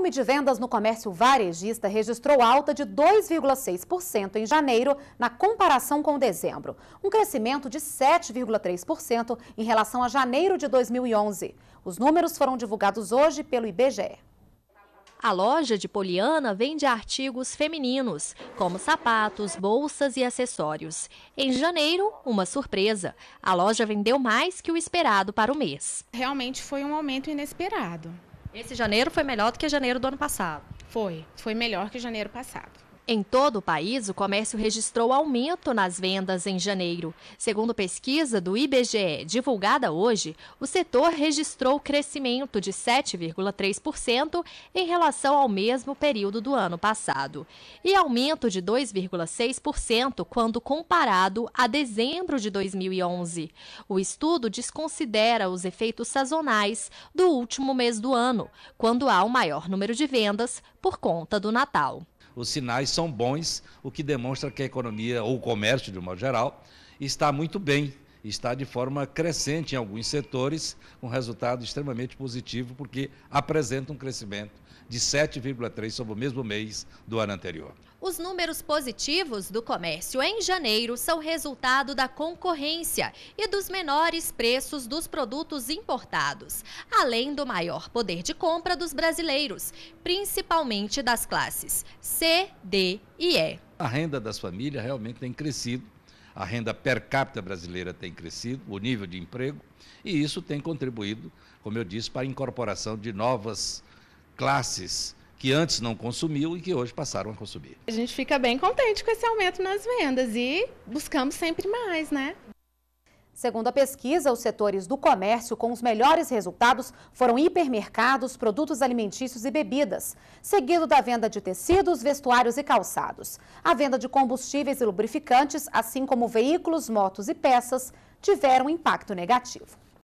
volume de vendas no comércio varejista registrou alta de 2,6% em janeiro, na comparação com dezembro. Um crescimento de 7,3% em relação a janeiro de 2011. Os números foram divulgados hoje pelo IBGE. A loja de Poliana vende artigos femininos, como sapatos, bolsas e acessórios. Em janeiro, uma surpresa: a loja vendeu mais que o esperado para o mês. Realmente foi um aumento inesperado. Esse janeiro foi melhor do que janeiro do ano passado? Foi, foi melhor que janeiro passado. Em todo o país, o comércio registrou aumento nas vendas em janeiro. Segundo pesquisa do IBGE, divulgada hoje, o setor registrou crescimento de 7,3% em relação ao mesmo período do ano passado e aumento de 2,6% quando comparado a dezembro de 2011. O estudo desconsidera os efeitos sazonais do último mês do ano, quando há um maior número de vendas por conta do Natal. Os sinais são bons, o que demonstra que a economia, ou o comércio de um modo geral, está muito bem está de forma crescente em alguns setores, um resultado extremamente positivo, porque apresenta um crescimento de 7,3% sobre o mesmo mês do ano anterior. Os números positivos do comércio em janeiro são resultado da concorrência e dos menores preços dos produtos importados, além do maior poder de compra dos brasileiros, principalmente das classes C, D e E. A renda das famílias realmente tem crescido a renda per capita brasileira tem crescido, o nível de emprego, e isso tem contribuído, como eu disse, para a incorporação de novas classes que antes não consumiu e que hoje passaram a consumir. A gente fica bem contente com esse aumento nas vendas e buscamos sempre mais, né? Segundo a pesquisa, os setores do comércio com os melhores resultados foram hipermercados, produtos alimentícios e bebidas, seguido da venda de tecidos, vestuários e calçados. A venda de combustíveis e lubrificantes, assim como veículos, motos e peças, tiveram impacto negativo.